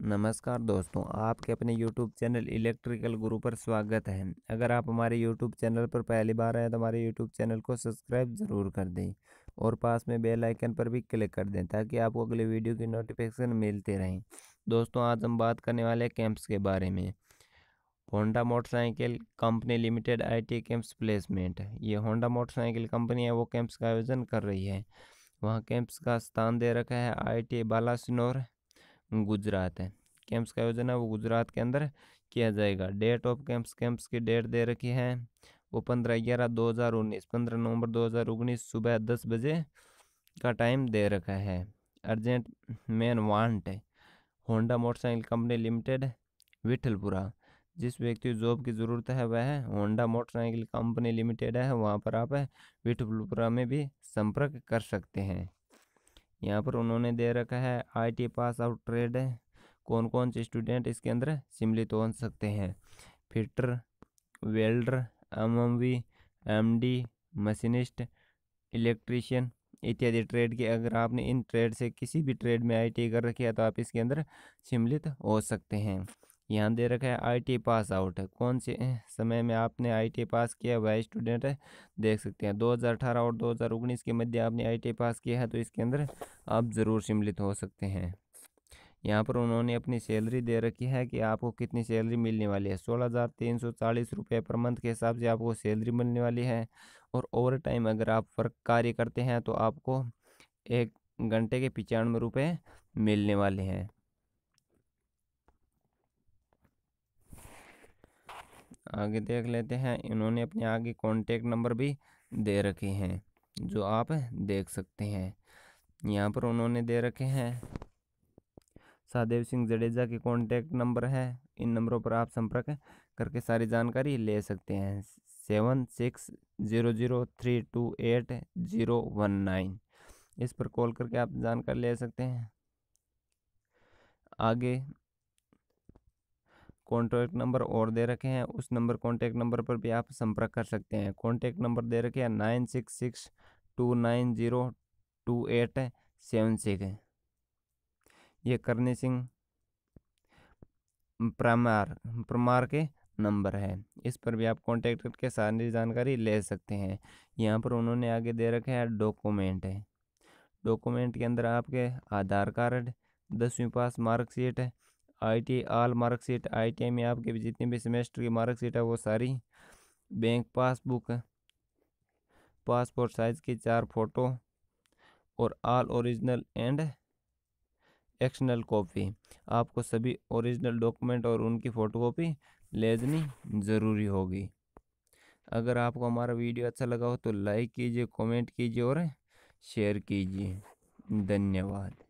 नमस्कार दोस्तों आपके अपने YouTube चैनल इलेक्ट्रिकल गुरु पर स्वागत है अगर आप हमारे YouTube चैनल पर पहली बार आए तो हमारे YouTube चैनल को सब्सक्राइब ज़रूर कर दें और पास में बेल आइकन पर भी क्लिक कर दें ताकि आपको अगले वीडियो की नोटिफिकेशन मिलते रहें दोस्तों आज हम बात करने वाले कैंप्स के बारे में होंडा मोटरसाइकिल कंपनी लिमिटेड आई कैंप्स प्लेसमेंट ये होंडा मोटरसाइकिल कंपनी है वो कैंप्स का आयोजन कर रही है वहाँ कैंप्स का स्थान दे रखा है आई टी बालासिनोर गुजरात है कैंप्स का आयोजन है वो गुजरात के अंदर किया जाएगा डेट ऑफ कैंप्स कैंप्स की डेट दे रखी है वो पंद्रह ग्यारह दो हज़ार उन्नीस पंद्रह नवंबर दो हज़ार उन्नीस सुबह दस बजे का टाइम दे रखा है अर्जेंट मैन वांट है Honda motorcycle company limited Vithalpura जिस व्यक्ति को जॉब की ज़रूरत है वह होंडा मोटरसाइकिल कंपनी लिमिटेड है वहाँ पर आप विठलपुरा में भी संपर्क कर सकते हैं यहाँ पर उन्होंने दे रखा है आईटी पास आउट ट्रेड कौन कौन से स्टूडेंट इसके अंदर सम्मिलित हो सकते हैं fitter welder M M V M D machinist electrician इत्यादि ट्रेड के अगर आपने इन ट्रेड से किसी भी ट्रेड में आई टी कर रखी है तो आप इसके अंदर सम्मिलित हो सकते हैं यहाँ दे रखा है आईटी पास आउट है कौन से समय में आपने आईटी पास किया है है स्टूडेंट देख सकते हैं 2018 और 2019 के मध्य आपने आईटी पास किया है तो इसके अंदर आप ज़रूर सम्मिलित हो सकते हैं यहाँ पर उन्होंने अपनी सैलरी दे रखी है कि आपको कितनी सैलरी मिलने वाली है सोलह हज़ार तीन सौ चालीस रुपये पर मंथ के हिसाब से आपको सैलरी मिलने वाली है और ओवर टाइम अगर आप वर्क कार्य करते हैं तो आपको एक घंटे के पचानवे रुपये मिलने वाले हैं आगे देख लेते हैं इन्होंने अपने आगे कॉन्टेक्ट नंबर भी दे रखे हैं जो आप देख सकते हैं यहाँ पर उन्होंने दे रखे हैं सादेव सिंह जडेजा के कॉन्टैक्ट नंबर है इन नंबरों पर आप संपर्क करके सारी जानकारी ले सकते हैं seven six zero zero three two eight zero one nine इस पर कॉल करके आप जानकारी ले सकते हैं आगे कॉन्टैक्ट नंबर और दे रखे हैं उस नंबर कॉन्टैक्ट नंबर पर भी आप संपर्क कर सकते हैं कॉन्टैक्ट नंबर दे रखे हैं nine six six two nine zero two eight seven six ये करनी सिंह प्रमार प्रमार के नंबर है इस पर भी आप कॉन्टैक्ट करके सारी जानकारी ले सकते हैं यहाँ पर उन्होंने आगे दे रखे हैं डॉक्यूमेंट है डॉक्यूमेंट के अंदर आपके आधार कार्ड दसवीं पास मार्कशीट टी आल मार्कशीट आई में आपके जितने भी सेमेस्टर की मार्कशीट है वो सारी बैंक पासबुक पासपोर्ट साइज़ की चार फ़ोटो और all original and external copy आपको सभी ओरिजिनल डॉक्यूमेंट और उनकी फ़ोटोकॉपी लेजनी ज़रूरी होगी अगर आपको हमारा वीडियो अच्छा लगा हो तो लाइक कीजिए कमेंट कीजिए और शेयर कीजिए धन्यवाद